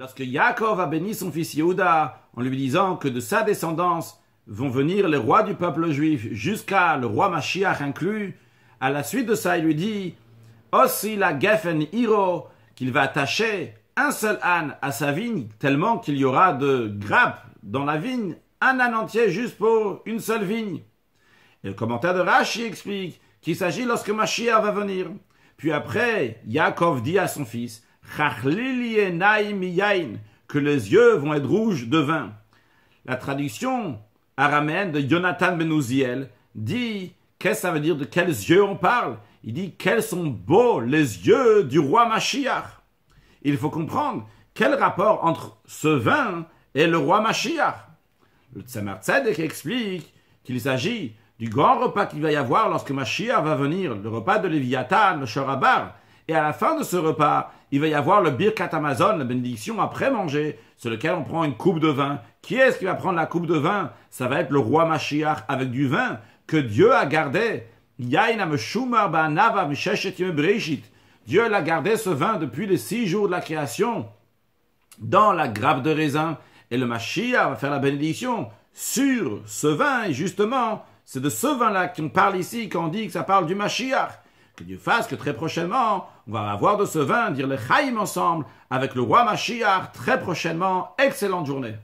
Lorsque Yaakov a béni son fils Yehuda en lui disant que de sa descendance vont venir les rois du peuple juif jusqu'à le roi Mashiach inclus, à la suite de ça, il lui dit aussi la Geffen Hiro, qu'il va attacher un seul âne à sa vigne, tellement qu'il y aura de grappes dans la vigne, un âne entier juste pour une seule vigne. Et le commentaire de Rashi explique qu'il s'agit lorsque Mashiach va venir. Puis après, Yaakov dit à son fils que les yeux vont être rouges de vin. La traduction araméenne de Jonathan Benouziel dit qu'est-ce que ça veut dire de quels yeux on parle Il dit quels sont beaux les yeux du roi Mashiach. Il faut comprendre quel rapport entre ce vin et le roi Mashiach. Le Tzemar Tzedek explique qu'il s'agit du grand repas qu'il va y avoir lorsque Mashiach va venir, le repas de Leviathan, le Shorabar, et à la fin de ce repas, il va y avoir le birkat Amazon, la bénédiction après manger, sur lequel on prend une coupe de vin. Qui est-ce qui va prendre la coupe de vin Ça va être le roi Mashiach avec du vin que Dieu a gardé. Dieu l'a gardé ce vin depuis les six jours de la création dans la grappe de raisin. Et le Mashiach va faire la bénédiction sur ce vin. Et justement, c'est de ce vin-là qu'on parle ici, qu'on dit que ça parle du Mashiach. Que Dieu fasse que très prochainement, on va avoir de ce vin, dire les Chaim ensemble, avec le roi Mashiach, très prochainement. Excellente journée.